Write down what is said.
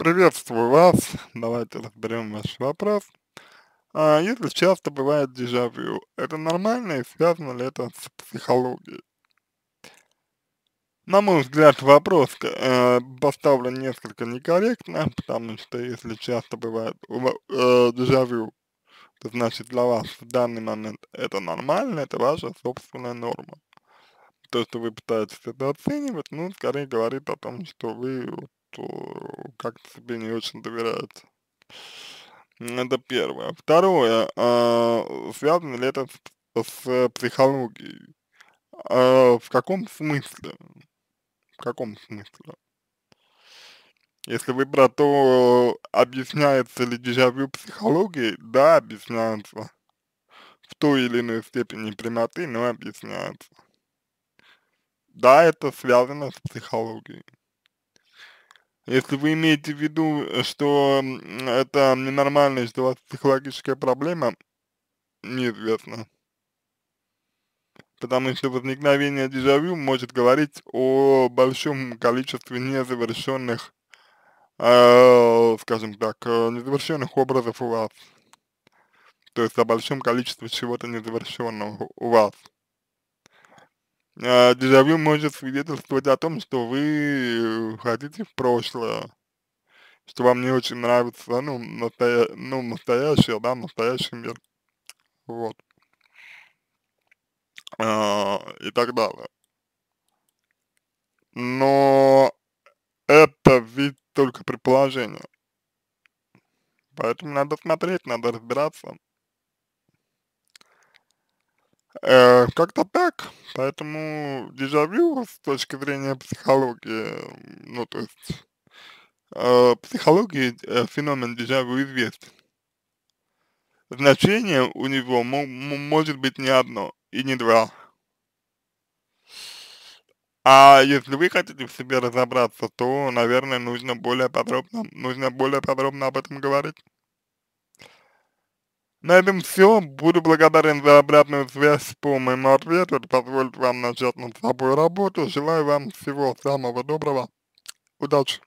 Приветствую вас. Давайте разберем ваш вопрос. А если часто бывает дежавю, это нормально и связано ли это с психологией? На мой взгляд, вопрос э, поставлен несколько некорректно, потому что если часто бывает э, дежавю, то значит для вас в данный момент это нормально, это ваша собственная норма. То, что вы пытаетесь это оценивать, ну, скорее говорит о том, что вы то э, как-то тебе не очень доверяют. Это первое. Второе, э, связано ли это с, с психологией? Э, в каком смысле? В каком смысле? Если вы про то, объясняется ли дежавю психологией, да, объясняется. В той или иной степени прямоты, но объясняется. Да, это связано с психологией. Если вы имеете в виду, что это ненормально, что у вас психологическая проблема, неизвестно. Потому что возникновение дежавю может говорить о большом количестве незавершенных, э, скажем так, э, незавершенных образов у вас. То есть о большом количестве чего-то незавершенного у вас э, дежавю может свидетельствовать о том, что вы э, хотите в прошлое, что вам не очень нравится, ну, настоя ну настоящее, да, настоящий мир, вот, э, и так далее. Но это ведь только предположение. Поэтому надо смотреть, надо разбираться. Э, как-то так. Поэтому дежавю с точки зрения психологии, ну, то есть э, психологии э, феномен дежавю известен. Значение у него может быть не одно и не два. А если вы хотите в себе разобраться, то, наверное, нужно более подробно, нужно более подробно об этом говорить. На этом все. Буду благодарен за обратную связь по моему ответу. Это позволит вам начать над собой работу. Желаю вам всего самого доброго. Удачи!